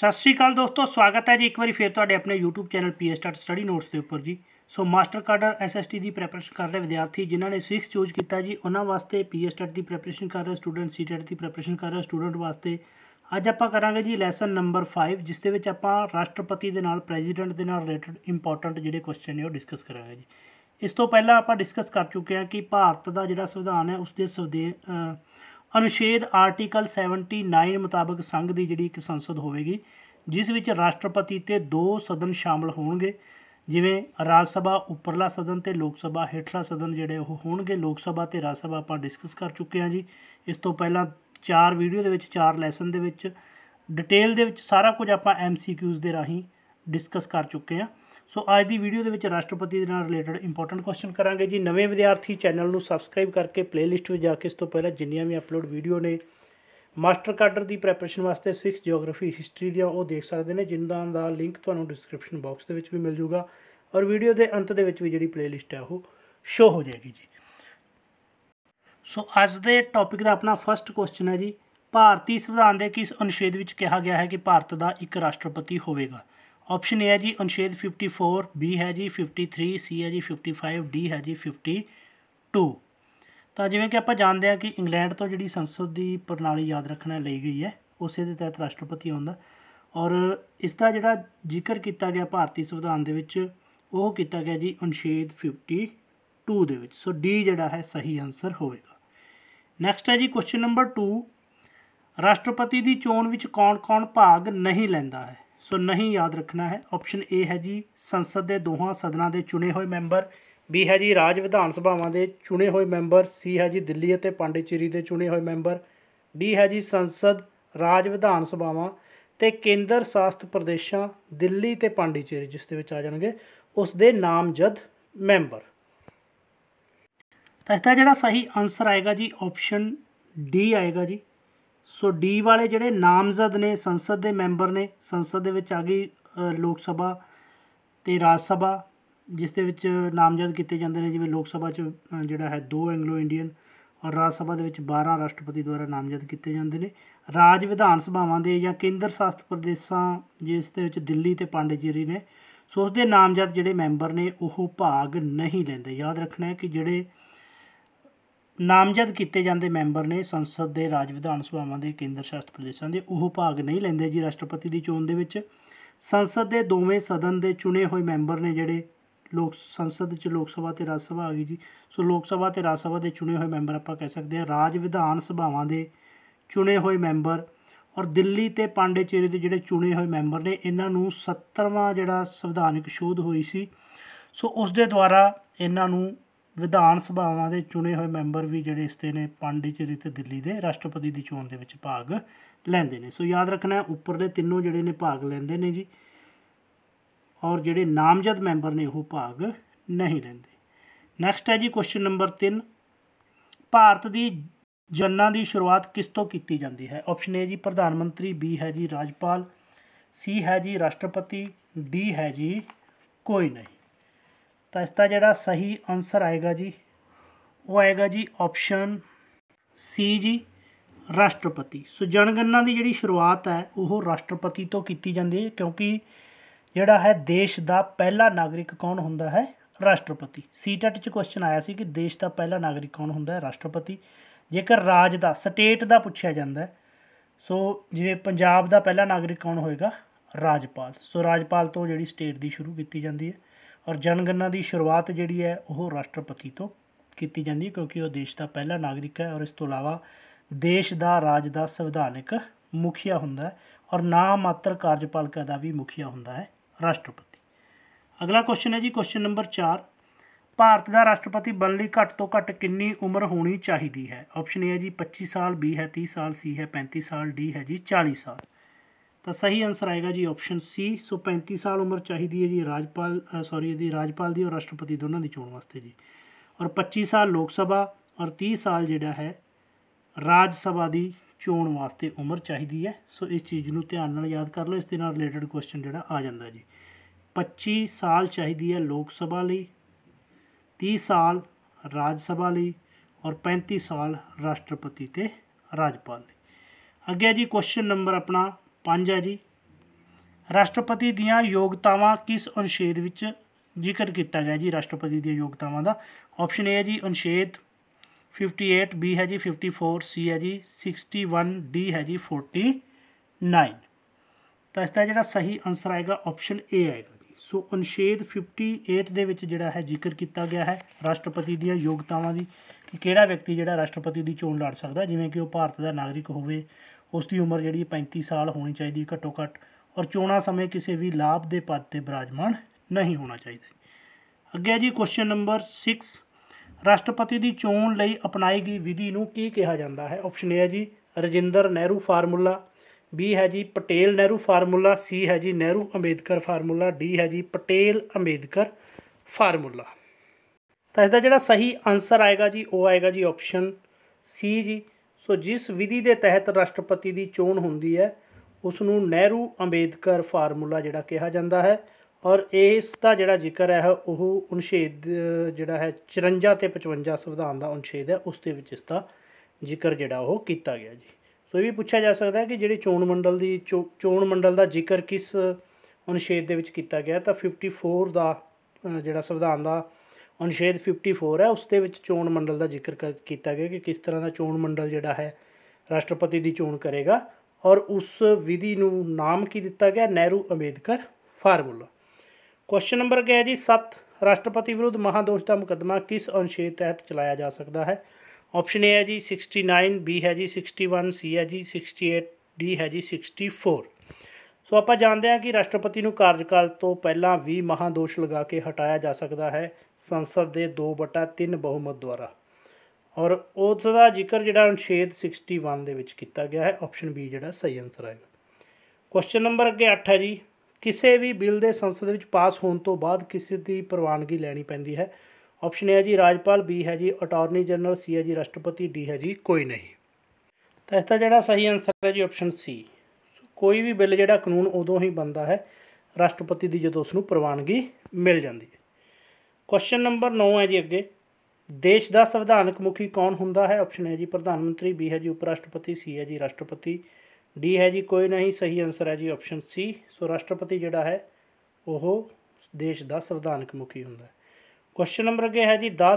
ਸਤਿ ਸ਼੍ਰੀ ਅਕਾਲ ਦੋਸਤੋ ਸਵਾਗਤ ਹੈ ਜੀ ਇੱਕ ਵਾਰੀ ਫੇਰ ਤੁਹਾਡੇ ਆਪਣੇ YouTube ਚੈਨਲ ਪੀ ਸਟਾਰਟ ਸਟੱਡੀ ਦੇ ਉੱਪਰ ਜੀ ਸੋ ਮਾਸਟਰ ਕਾਡਰ ਐਸਐਸਟੀ ਦੀ ਪ੍ਰੈਪਰੇਸ਼ਨ ਕਰ ਰਹੇ ਵਿਦਿਆਰਥੀ ਜਿਨ੍ਹਾਂ ਨੇ 6 ਚੂਜ਼ ਕੀਤਾ ਜੀ ਉਹਨਾਂ ਵਾਸਤੇ ਪੀ ਦੀ ਪ੍ਰੈਪਰੇਸ਼ਨ ਕਰ ਰਹੇ ਸਟੂਡੈਂਟ CTET ਦੀ ਪ੍ਰੈਪਰੇਸ਼ਨ ਕਰ ਰਹੇ ਸਟੂਡੈਂਟ ਵਾਸਤੇ ਅੱਜ ਆਪਾਂ ਕਰਾਂਗੇ ਜੀ ਲੈਸਨ ਨੰਬਰ 5 ਜਿਸ ਦੇ ਵਿੱਚ ਆਪਾਂ ਰਾਸ਼ਟਰਪਤੀ ਦੇ ਨਾਲ ਪ੍ਰੈਜ਼ੀਡੈਂਟ ਦੇ ਨਾਲ ਰਿਲੇਟਡ ਇੰਪੋਰਟੈਂਟ ਜਿਹੜੇ ਕੁਐਸਚਨ ਨੇ ਉਹ ਡਿਸਕਸ ਕਰਾਂਗੇ ਜੀ ਇਸ ਤੋਂ ਪਹਿਲਾਂ ਆਪਾਂ ਡਿਸਕਸ ਕਰ ਚੁੱਕੇ ਹਾਂ ਕਿ ਭਾਰਤ ਦਾ ਜਿਹੜਾ ਸੰਵਿਧਾਨ ਹੈ ਉਸ ਦੇ ਅਨੁਛੇਦ ਆਰਟੀਕਲ 79 ਮੁਤਾਬਕ ਸੰਘ ਦੀ ਜਿਹੜੀ ਇੱਕ ਸੰਸਦ ਹੋਵੇਗੀ ਜਿਸ ਵਿੱਚ ਰਾਸ਼ਟਰਪਤੀ ਤੇ ਦੋ ਸਦਨ ਸ਼ਾਮਲ ਹੋਣਗੇ ਜਿਵੇਂ ਰਾਜ ਸਭਾ ਉੱਪਰਲਾ ਸਦਨ ਤੇ ਲੋਕ ਸਭਾ ਹੇਠਲਾ ਸਦਨ ਜਿਹੜੇ ਉਹ ਹੋਣਗੇ ਲੋਕ ਸਭਾ ਤੇ ਰਾਜ ਸਭਾ ਆਪਾਂ ਡਿਸਕਸ ਕਰ ਚੁੱਕੇ ਹਾਂ ਜੀ ਇਸ ਤੋਂ ਪਹਿਲਾਂ ਚਾਰ ਵੀਡੀਓ ਦੇ ਵਿੱਚ ਚਾਰ ਲੈਸਨ ਦੇ ਵਿੱਚ ਡਿਟੇਲ ਦੇ ਵਿੱਚ ਸਾਰਾ ਕੁਝ ਆਪਾਂ ਐਮਸੀਕਿਊਜ਼ ਦੇ ਰਾਹੀਂ ਡਿਸਕਸ ਕਰ ਚੁੱਕੇ ਹਾਂ ਸੋ ਅੱਜ ਦੀ ਵੀਡੀਓ ਦੇ ਵਿੱਚ ਰਾਸ਼ਟਰਪਤੀ ਦੇ ਨਾਲ ਰਿਲੇਟਡ ਇੰਪੋਰਟੈਂਟ ਕੁਐਸਚਨ ਕਰਾਂਗੇ ਜੀ ਨਵੇਂ ਵਿਦਿਆਰਥੀ ਚੈਨਲ ਨੂੰ ਸਬਸਕ੍ਰਾਈਬ ਕਰਕੇ ਪਲੇਲਿਸਟ ਵਿੱਚ ਜਾ ਕੇ ਇਸ ਤੋਂ ਪਹਿਲਾਂ ਜਿੰਨੀਆਂ ਵੀ ਅਪਲੋਡ ਵੀਡੀਓ ਨੇ ਮਾਸਟਰ ਕਾਡਰ ਦੀ ਪ੍ਰੈਪਰੇਸ਼ਨ ਵਾਸਤੇ ਸਿਕਸ ਜੀਓਗ੍ਰਾਫੀ ਹਿਸਟਰੀ ਦੀਆਂ ਉਹ ਦੇਖ ਸਕਦੇ ਨੇ ਜਿੰਦਾਂ ਦਾ ਲਿੰਕ ਤੁਹਾਨੂੰ ਡਿਸਕ੍ਰਿਪਸ਼ਨ ਬਾਕਸ ਦੇ ਵਿੱਚ ਵੀ ਮਿਲ ਜਾਊਗਾ ਔਰ ਵੀਡੀਓ ਦੇ ਅੰਤ ਦੇ ਵਿੱਚ ਵੀ ਜਿਹੜੀ ਪਲੇਲਿਸਟ ਹੈ ਉਹ ਸ਼ੋ ਹੋ ਜਾਏਗੀ ਜੀ ਸੋ ਅੱਜ ਦੇ ਟੌਪਿਕ ਦਾ ਆਪਣਾ ਫਰਸਟ ਕੁਐਸਚਨ ਹੈ ਜੀ ਭਾਰਤੀ ਸੰਵਿਧਾਨ ਦੇ ਕਿਸ ਅਨੁਛੇਦ ਵਿੱਚ ਕਿਹਾ ਗਿਆ ਹੈ ਕਿ ਭਾਰਤ ਦਾ ਇੱਕ ਰਾਸ਼ਟਰਪਤੀ ਹੋਵੇਗਾ ਆਪਸ਼ਨ ਏ ਹੈ ਜੀ ਅਨੁਛੇਦ 54 ਬੀ ਹੈ ਜੀ 53 ਸੀ ਹੈ ਜੀ 55 ਡੀ ਹੈ ਜੀ 52 ਤਾਂ ਜਿਵੇਂ ਕਿ ਆਪਾਂ ਜਾਣਦੇ ਹਾਂ ਕਿ ਇੰਗਲੈਂਡ ਤੋਂ ਜਿਹੜੀ ਸੰਸਦ ਦੀ ਪ੍ਰਣਾਲੀ ਯਾਦ ਰੱਖਣਾ ਲਈ ਗਈ ਹੈ ਉਸੇ ਦੇ ਤਹਿਤ ਰਾਸ਼ਟਰਪਤੀ ਹੁੰਦਾ ਔਰ ਇਸ ਦਾ ਜਿਹੜਾ ਜ਼ਿਕਰ ਕੀਤਾ ਗਿਆ ਭਾਰਤੀ ਸੰਵਿਧਾਨ ਦੇ ਵਿੱਚ ਉਹ ਕੀਤਾ ਗਿਆ ਜੀ ਅਨੁਛੇਦ 52 ਦੇ ਵਿੱਚ ਸੋ ਡੀ ਜਿਹੜਾ ਹੈ ਸਹੀ ਆਨਸਰ ਹੋਵੇਗਾ ਨੈਕਸਟ ਹੈ ਜੀ ਕੁਐਸਚਨ ਨੰਬਰ 2 ਰਾਸ਼ਟਰਪਤੀ ਦੀ ਚੋਣ ਵਿੱਚ ਕੌਣ-ਕੌਣ ਭਾਗ ਨਹੀਂ ਲੈਂਦਾ ਹੈ ਸੋ ਨਹੀਂ ਯਾਦ ਰੱਖਣਾ ਹੈ ਆਪਸ਼ਨ ਏ ਹੈ ਜੀ ਸੰਸਦ ਦੇ ਦੋਹਾਂ ਸਦਨਾਂ ਦੇ ਚੁਣੇ ਹੋਏ ਮੈਂਬਰ ਬੀ ਹੈ ਜੀ ਰਾਜ ਵਿਧਾਨ ਸਭਾਵਾਂ ਦੇ ਚੁਣੇ ਹੋਏ ਮੈਂਬਰ ਸੀ ਹੈ ਜੀ ਦਿੱਲੀ ਅਤੇ ਪਾਂਡੀਚੇਰੀ ਦੇ ਚੁਣੇ ਹੋਏ ਮੈਂਬਰ ਡੀ ਹੈ ਜੀ ਸੰਸਦ ਰਾਜ ਵਿਧਾਨ ਸਭਾਵਾਂ ਤੇ ਕੇਂਦਰ ਸ਼ਾਸਤ ਪ੍ਰਦੇਸ਼ਾਂ ਦਿੱਲੀ ਤੇ ਪਾਂਡੀਚੇਰੀ ਜਿਸ ਦੇ ਵਿੱਚ ਆ ਜਾਣਗੇ ਉਸ ਦੇ ਨਾਮਜ਼ਦ ਮੈਂਬਰ ਤਾਂ ਇਹਦਾ ਜਿਹੜਾ ਸਹੀ ਆਨਸਰ ਆਏਗਾ ਜੀ ਆਪਸ਼ਨ ਡੀ ਆਏਗਾ ਜੀ ਸੋ ਡੀ ਵਾਲੇ ਜਿਹੜੇ ਨਾਮਜ਼ਦ ਨੇ ਸੰਸਦ ਦੇ ਮੈਂਬਰ ਨੇ ਸੰਸਦ ਦੇ ਵਿੱਚ ਆ ਗਈ ਲੋਕ ਸਭਾ ਤੇ ਰਾਜ ਸਭਾ ਜਿਸ ਦੇ ਵਿੱਚ ਨਾਮਜ਼ਦ ਕੀਤੇ ਜਾਂਦੇ ਨੇ ਜਿਵੇਂ ਲੋਕ ਸਭਾ 'ਚ ਜਿਹੜਾ ਹੈ ਦੋ ਐਂਗਲੋ ਇੰਡੀਅਨ ਔਰ ਰਾਜ ਸਭਾ ਦੇ ਵਿੱਚ 12 ਰਾਸ਼ਟਰਪਤੀ ਦੁਆਰਾ ਨਾਮਜ਼ਦ ਕੀਤੇ ਜਾਂਦੇ ਨੇ ਰਾਜ ਵਿਧਾਨ ਸਭਾਵਾਂ ਦੇ ਜਾਂ ਕੇਂਦਰ ਸ਼ਾਸਤ ਪ੍ਰਦੇਸ਼ਾਂ ਜਿਸ ਦੇ ਵਿੱਚ ਦਿੱਲੀ ਤੇ ਪਾਂਡੀਚੇਰੀ ਨੇ ਸੋ ਉਸ ਦੇ ਨਾਮਜ਼ਦ ਜਿਹੜੇ ਮੈਂਬਰ ਨੇ ਉਹ ਭਾਗ ਨਹੀਂ ਲੈਂਦੇ ਯਾਦ ਰੱਖਣਾ ਹੈ ਕਿ ਜਿਹੜੇ ਨਾਮਜ਼ਦ ਕੀਤੇ ਜਾਂਦੇ ਮੈਂਬਰ ਨੇ ਸੰਸਦ ਦੇ ਰਾਜ ਵਿਧਾਨ ਸਭਾਵਾਂ ਦੇ ਕੇਂਦਰ ਸ਼ਾਸਤ ਪ੍ਰਦੇਸ਼ਾਂ ਦੇ ਉਹ ਭਾਗ ਨਹੀਂ ਲੈਂਦੇ ਜੀ ਰਾਸ਼ਟਰਪਤੀ ਦੀ ਚੋਣ ਦੇ ਵਿੱਚ ਸੰਸਦ ਦੇ ਦੋਵੇਂ ਸਦਨ ਦੇ ਚੁਣੇ ਹੋਏ ਮੈਂਬਰ ਨੇ ਜਿਹੜੇ ਲੋਕ ਸੰਸਦ ਚ ਲੋਕ ਸਭਾ ਤੇ ਰਾਜ ਸਭਾ ਆ ਗਈ ਜੀ ਸੋ ਲੋਕ ਸਭਾ ਤੇ ਰਾਜ ਸਭਾ ਦੇ ਚੁਣੇ ਹੋਏ ਮੈਂਬਰ ਆਪਾਂ ਕਹਿ ਸਕਦੇ ਹਾਂ ਰਾਜ ਵਿਧਾਨ ਸਭਾਵਾਂ ਦੇ ਚੁਣੇ ਹੋਏ ਮੈਂਬਰ ਔਰ ਦਿੱਲੀ ਤੇ ਪਾਂਡੇਚੇਰੀ ਦੇ ਜਿਹੜੇ ਚੁਣੇ ਹੋਏ ਮੈਂਬਰ ਨੇ ਇਹਨਾਂ ਨੂੰ 70ਵਾਂ ਜਿਹੜਾ ਸੰਵਿਧਾਨਿਕ ਸ਼ੋਧ ਹੋਈ ਸੀ ਸੋ ਉਸ ਦੇ ਦੁਆਰਾ ਇਹਨਾਂ ਨੂੰ ਵਿਧਾਨ ਸਭਾਵਾਂ ਦੇ ਚੁਣੇ ਹੋਏ ਮੈਂਬਰ ਵੀ ਜਿਹੜੇ ਇਸਤੇ ਨੇ ਪਾਂਡੀਚੇਰੀ ਤੇ ਦਿੱਲੀ ਦੇ ਰਾਸ਼ਟਰਪਤੀ ਦੀ ਚੋਣ ਦੇ ਵਿੱਚ ਭਾਗ ਲੈਂਦੇ ਨੇ ਸੋ ਯਾਦ ਰੱਖਣਾ ਉੱਪਰਲੇ ਤਿੰਨੋਂ ਜਿਹੜੇ ਨੇ ਭਾਗ ਲੈਂਦੇ ਨੇ ਜੀ ਔਰ ਜਿਹੜੇ ਨਾਮਜ਼ਦ ਮੈਂਬਰ ਨੇ ਉਹ ਭਾਗ ਨਹੀਂ ਲੈਂਦੇ ਨੈਕਸਟ ਹੈ ਜੀ ਕੁਐਸਚਨ ਨੰਬਰ 3 ਭਾਰਤ ਦੀ ਜਨਾਂ ਦੀ ਸ਼ੁਰੂਆਤ ਕਿਸ ਤੋਂ ਕੀਤੀ ਜਾਂਦੀ ਹੈ ਆਪਸ਼ਨ ਏ ਜੀ ਪ੍ਰਧਾਨ ਮੰਤਰੀ ਬੀ ਹੈ ਜੀ ਰਾਜਪਾਲ ਸੀ ਹੈ ਜੀ ਰਾਸ਼ਟਰਪਤੀ ਡੀ ਹੈ ਜੀ ਕੋਈ ਨਹੀਂ ਤਾਂ ਇਸ ਦਾ ਜਿਹੜਾ ਸਹੀ ਆਨਸਰ ਆਏਗਾ ਜੀ ਉਹ ਆਏਗਾ ਜੀ ਆਪਸ਼ਨ ਸੀ ਜੀ ਰਾਸ਼ਟਰਪਤੀ ਸੋ ਜਨਗਣਨਾ ਦੀ ਜਿਹੜੀ ਸ਼ੁਰੂਆਤ ਹੈ ਉਹ ਰਾਸ਼ਟਰਪਤੀ ਤੋਂ ਕੀਤੀ ਜਾਂਦੀ ਹੈ ਕਿਉਂਕਿ ਜਿਹੜਾ ਹੈ ਦੇਸ਼ ਦਾ ਪਹਿਲਾ ਨਾਗਰਿਕ ਕੌਣ ਹੁੰਦਾ ਹੈ ਰਾਸ਼ਟਰਪਤੀ ਸੀਟਟ 'ਚ ਕੁਐਸਚਨ ਆਇਆ ਸੀ ਕਿ ਦੇਸ਼ ਦਾ ਪਹਿਲਾ ਨਾਗਰਿਕ ਕੌਣ ਹੁੰਦਾ ਹੈ ਰਾਸ਼ਟਰਪਤੀ ਜੇਕਰ ਰਾਜ ਦਾ ਸਟੇਟ ਦਾ ਪੁੱਛਿਆ ਜਾਂਦਾ ਸੋ ਜਿਵੇਂ ਪੰਜਾਬ ਦਾ ਪਹਿਲਾ ਨਾਗਰਿਕ ਕੌਣ ਹੋਏਗਾ ਰਾਜਪਾਲ ਸੋ ਰਾਜਪਾਲ ਤੋਂ ਜਿਹੜੀ ਸਟੇਟ ਦੀ ਸ਼ੁਰੂ ਕੀਤੀ ਜਾਂਦੀ ਹੈ ਔਰ ਜਨਗਣਨਾ ਦੀ ਸ਼ੁਰੂਆਤ ਜਿਹੜੀ ਹੈ ਉਹ ਰਾਸ਼ਟਰਪਤੀ ਤੋਂ ਕੀਤੀ ਜਾਂਦੀ ਹੈ ਕਿਉਂਕਿ ਉਹ ਦੇਸ਼ ਦਾ ਪਹਿਲਾ ਨਾਗਰਿਕ ਹੈ ਔਰ ਇਸ ਤੋਂ ਇਲਾਵਾ ਦੇਸ਼ ਦਾ ਰਾਜ ਦਾ ਸੰਵਿਧਾਨਿਕ ਮੁਖੀਆ ਹੁੰਦਾ ਹੈ ਔਰ ਨਾ ਮਾਤਰ ਕਾਰਜਪਾਲਿਕਾ ਦਾ ਵੀ ਮੁਖੀਆ ਹੁੰਦਾ ਹੈ ਰਾਸ਼ਟਰਪਤੀ ਅਗਲਾ ਕੁਐਸਚਨ ਹੈ ਜੀ ਕੁਐਸਚਨ ਨੰਬਰ 4 ਭਾਰਤ ਦਾ ਰਾਸ਼ਟਰਪਤੀ ਬਣਨ ਲਈ ਘੱਟ ਤੋਂ ਘੱਟ ਕਿੰਨੀ ਉਮਰ ਹੋਣੀ ਚਾਹੀਦੀ ਹੈ ਆਪਸ਼ਨ ਏ ਹੈ ਜੀ 25 ਸਾਲ ਬੀ ਹੈ 30 ਸਾਲ ਸੀ ਹੈ 35 ਸਾਲ ਡੀ ਹੈ ਜੀ 40 ਸਾਲ ਤਾਂ ਸਹੀ ਆਨਸਰ ਆਏਗਾ ਜੀ ਆਪਸ਼ਨ ਸੀ ਸੋ 35 ਸਾਲ ਉਮਰ ਚਾਹੀਦੀ ਹੈ ਜੀ ਰਾਜਪਾਲ ਸੌਰੀ ਜੀ ਰਾਜਪਾਲ ਦੀ ਔਰ ਰਾਸ਼ਟਰਪਤੀ ਦੋਨਾਂ ਦੀ ਚੋਣ ਵਾਸਤੇ ਜੀ ਔਰ 25 ਸਾਲ ਲੋਕ ਸਭਾ ਔਰ 30 ਸਾਲ ਜਿਹੜਾ ਹੈ ਰਾਜ ਸਭਾ ਦੀ ਚੋਣ ਵਾਸਤੇ ਉਮਰ ਚਾਹੀਦੀ ਹੈ ਸੋ ਇਸ ਚੀਜ਼ ਨੂੰ ਧਿਆਨ ਨਾਲ ਯਾਦ ਕਰ ਲਓ ਇਸ ਦੇ ਨਾਲ ਰਿਲੇਟਡ ਕੁਐਸਚਨ ਜਿਹੜਾ ਆ ਜਾਂਦਾ ਜੀ 25 ਸਾਲ ਚਾਹੀਦੀ ਹੈ ਲੋਕ ਸਭਾ ਲਈ 30 ਸਾਲ ਰਾਜ ਸਭਾ ਲਈ ਔਰ 35 ਸਾਲ ਰਾਸ਼ਟਰਪਤੀ ਤੇ ਰਾਜਪਾਲ ਲਈ ਅੱਗੇ ਜੀ ਕੁਐਸਚਨ ਨੰਬਰ ਆਪਣਾ ਪੰਜ ਹੈ ਜੀ ਰਾਸ਼ਟਰਪਤੀ ਦੀਆਂ ਯੋਗਤਾਵਾਂ ਕਿਸ ਅਨੁਛੇਦ ਵਿੱਚ ਜ਼ਿਕਰ ਕੀਤਾ ਗਿਆ ਜੀ ਰਾਸ਼ਟਰਪਤੀ ਦੀਆਂ ਯੋਗਤਾਵਾਂ ਦਾ ਆਪਸ਼ਨ ਏ ਹੈ ਜੀ ਅਨੁਛੇਦ 58 ਬੀ ਹੈ ਜੀ 54 ਸੀ ਹੈ ਜੀ 61 ਡੀ ਹੈ ਜੀ 49 ਤਾਂ ਇਸ ਦਾ ਜਿਹੜਾ ਸਹੀ ਆਨਸਰ ਆਏਗਾ ਆਪਸ਼ਨ ਏ ਆਏਗਾ ਜੀ ਸੋ ਅਨੁਛੇਦ 58 ਦੇ ਵਿੱਚ ਜਿਹੜਾ ਹੈ ਜ਼ਿਕਰ ਕੀਤਾ ਗਿਆ ਹੈ ਰਾਸ਼ਟਰਪਤੀ ਦੀਆਂ ਯੋਗਤਾਵਾਂ ਦੀ ਕਿ ਕਿਹੜਾ ਵਿਅਕਤੀ ਜਿਹੜਾ ਰਾਸ਼ਟਰਪਤੀ ਦੀ ਚੋਣ ਲੜ ਸਕਦਾ ਜਿਵੇਂ ਕਿ ਉਹ ਭਾਰਤ ਦਾ ਨਾਗਰਿਕ ਹੋਵੇ ਉਸ ਦੀ ਉਮਰ ਜਿਹੜੀ 35 ਸਾਲ ਹੋਣੀ ਚਾਹੀਦੀ ਘੱਟੋ ਘੱਟ ਔਰ ਚੋਣਾ ਸਮੇਂ ਕਿਸੇ ਵੀ ਲਾਭ ਦੇ ਪਦ ਤੇ ਬਰਾਜਮਾਨ ਨਹੀਂ ਹੋਣਾ ਚਾਹੀਦਾ ਅੱਗੇ ਜੀ ਕੁਐਸਚਨ ਨੰਬਰ 6 ਰਾਸ਼ਟਰਪਤੀ ਦੀ ਚੋਣ ਲਈ ਅਪਣਾਈ ਗਈ ਵਿਧੀ ਨੂੰ ਕੀ ਕਿਹਾ ਜਾਂਦਾ ਹੈ ਆਪਸ਼ਨ ਏ ਹੈ ਜੀ ਰਜਿੰਦਰ ਨਹਿਰੂ ਫਾਰਮੂਲਾ ਬੀ ਹੈ ਜੀ ਪਟੇਲ ਨਹਿਰੂ ਫਾਰਮੂਲਾ ਸੀ ਹੈ ਜੀ ਨਹਿਰੂ ਅੰਬੇਦਕਰ ਫਾਰਮੂਲਾ ਡੀ ਹੈ ਜੀ ਪਟੇਲ ਅੰਬੇਦਕਰ ਫਾਰਮੂਲਾ ਤਾਂ ਇਸ ਦਾ ਜਿਹੜਾ ਸਹੀ ਆਨਸਰ ਆਏਗਾ ਜੀ ਉਹ ਆਏਗਾ ਜੀ ਆਪਸ਼ਨ ਸੀ ਜੀ ਸੋ ਜਿਸ ਵਿਧੀ ਦੇ ਤਹਿਤ ਰਾਸ਼ਟਰਪਤੀ ਦੀ ਚੋਣ ਹੁੰਦੀ ਹੈ ਉਸ ਨੂੰ ਨਹਿਰੂ ਅੰਬੇਦਕਰ ਫਾਰਮੂਲਾ ਜਿਹੜਾ ਕਿਹਾ ਜਾਂਦਾ ਹੈ ਔਰ ਇਸ ਦਾ ਜਿਹੜਾ ਜ਼ਿਕਰ ਹੈ ਉਹ ਅਨੁਛੇਦ ਜਿਹੜਾ ਹੈ 54 ਤੇ 55 ਸੰਵਿਧਾਨ ਦਾ ਅਨੁਛੇਦ ਹੈ ਉਸ ਦੇ ਵਿੱਚ ਇਸ ਦਾ ਜ਼ਿਕਰ ਜਿਹੜਾ ਉਹ ਕੀਤਾ ਗਿਆ ਜੀ ਸੋ ਇਹ ਵੀ ਪੁੱਛਿਆ ਜਾ ਸਕਦਾ ਹੈ ਕਿ ਜਿਹੜੀ ਚੋਣ ਮੰਡਲ ਦੀ ਚੋਣ ਮੰਡਲ ਦਾ ਜ਼ਿਕਰ ਕਿਸ ਅਨੁਛੇਦ ਦੇ ਵਿੱਚ ਕੀਤਾ ਗਿਆ ਤਾਂ 54 ਦਾ ਜਿਹੜਾ ਸੰਵਿਧਾਨ ਦਾ ਅਨੁਛੇਦ 54 ਹੈ ਉਸ ਦੇ ਵਿੱਚ ਚੋਣ ਮੰਡਲ ਦਾ ਜ਼ਿਕਰ ਕੀਤਾ ਗਿਆ ਕਿ ਕਿਸ ਤਰ੍ਹਾਂ ਦਾ ਚੋਣ ਮੰਡਲ ਜਿਹੜਾ ਹੈ ਰਾਸ਼ਟਰਪਤੀ ਦੀ ਚੋਣ ਕਰੇਗਾ ਔਰ ਉਸ ਵਿਧੀ ਨੂੰ ਨਾਮ ਕੀ ਦਿੱਤਾ ਗਿਆ Nehru Ambedkar formula question number ਗਿਆ ਜੀ 7 ਰਾਸ਼ਟਰਪਤੀ ਵਿਰੁੱਧ ਮਹਾਦੋਸ਼ ਦਾ ਮੁਕੱਦਮਾ ਕਿਸ ਅਨੁਛੇਦ ਤਹਿਤ ਚਲਾਇਆ ਜਾ ਸਕਦਾ ਹੈ ਆਪਸ਼ਨ A ਹੈ ਜੀ 69 B ਹੈ ਜੀ 61 C ਹੈ ਜੀ 68 D ਹੈ ਜੀ 64 ਸੋ ਆਪਾਂ ਜਾਣਦੇ ਹਾਂ ਕਿ ਰਾਸ਼ਟਰਪਤੀ ਨੂੰ ਕਾਰਜਕਾਲ ਤੋਂ ਪਹਿਲਾਂ ਵੀ ਮਹਾਦੋਸ਼ ਲਗਾ ਕੇ ਹਟਾਇਆ ਜਾ ਸਕਦਾ ਹੈ ਸੰਸਦ ਦੇ 2/3 ਬਹੁਮਤ ਦੁਆਰਾ ਔਰ ਉਸ ਦਾ ਜ਼ਿਕਰ ਜਿਹੜਾ ਅਨੁਛੇਦ 61 ਦੇ ਵਿੱਚ ਕੀਤਾ ਗਿਆ ਹੈ ਆਪਸ਼ਨ ਬੀ ਜਿਹੜਾ ਸਹੀ ਆਨਸਰ ਆਏਗਾ ਕੁਐਸਚਨ ਨੰਬਰ ਅੱਗੇ 8 ਹੈ ਜੀ ਕਿਸੇ ਵੀ ਬਿੱਲ ਦੇ ਸੰਸਦ ਵਿੱਚ ਪਾਸ ਹੋਣ ਤੋਂ ਬਾਅਦ ਕਿਸੇ ਦੀ ਪ੍ਰਵਾਨਗੀ ਲੈਣੀ ਪੈਂਦੀ ਹੈ ਆਪਸ਼ਨ ਏ ਹੈ ਜੀ ਰਾਜਪਾਲ ਬੀ ਹੈ ਜੀ ਅਟਾਰਨੀ ਜਨਰਲ ਸੀ ਹੈ ਜੀ ਰਾਸ਼ਟਰਪਤੀ ਡੀ ਹੈ ਜੀ ਕੋਈ ਨਹੀਂ ਤਾਂ ਇਸ ਦਾ ਜਿਹੜਾ ਸਹੀ ਆਨਸਰ ਹੈ ਜੀ ਆਪਸ਼ਨ ਸੀ ਕੋਈ ਵੀ ਬਿੱਲ ਜਿਹੜਾ ਕਾਨੂੰਨ ਉਦੋਂ ਹੀ ਬਣਦਾ ਹੈ ਰਾਸ਼ਟਰਪਤੀ ਦੀ ਜਦੋਂ ਉਸ ਨੂੰ ਪ੍ਰਵਾਨਗੀ ਮਿਲ ਜਾਂਦੀ ਹੈ ਕੁਐਸਚਨ ਨੰਬਰ 9 ਹੈ ਜੀ ਅੱਗੇ ਦੇਸ਼ ਦਾ ਸੰਵਿਧਾਨਕ ਮੁਖੀ ਕੌਣ ਹੁੰਦਾ ਹੈ ਆਪਸ਼ਨ ਹੈ ਜੀ ਪ੍ਰਧਾਨ ਮੰਤਰੀ ਬੀ ਹੈ ਜੀ ਉਪ ਰਾਸ਼ਟਰਪਤੀ ਸੀ ਹੈ ਜੀ ਰਾਸ਼ਟਰਪਤੀ ਡੀ ਹੈ ਜੀ ਕੋਈ ਨਹੀਂ ਸਹੀ ਆਨਸਰ ਹੈ ਜੀ ਆਪਸ਼ਨ ਸੀ ਸੋ ਰਾਸ਼ਟਰਪਤੀ ਜਿਹੜਾ ਹੈ ਉਹ ਦੇਸ਼ ਦਾ ਸੰਵਿਧਾਨਕ ਮੁਖੀ ਹੁੰਦਾ ਹੈ ਕੁਐਸਚਨ ਨੰਬਰ ਅੱਗੇ ਹੈ ਜੀ 10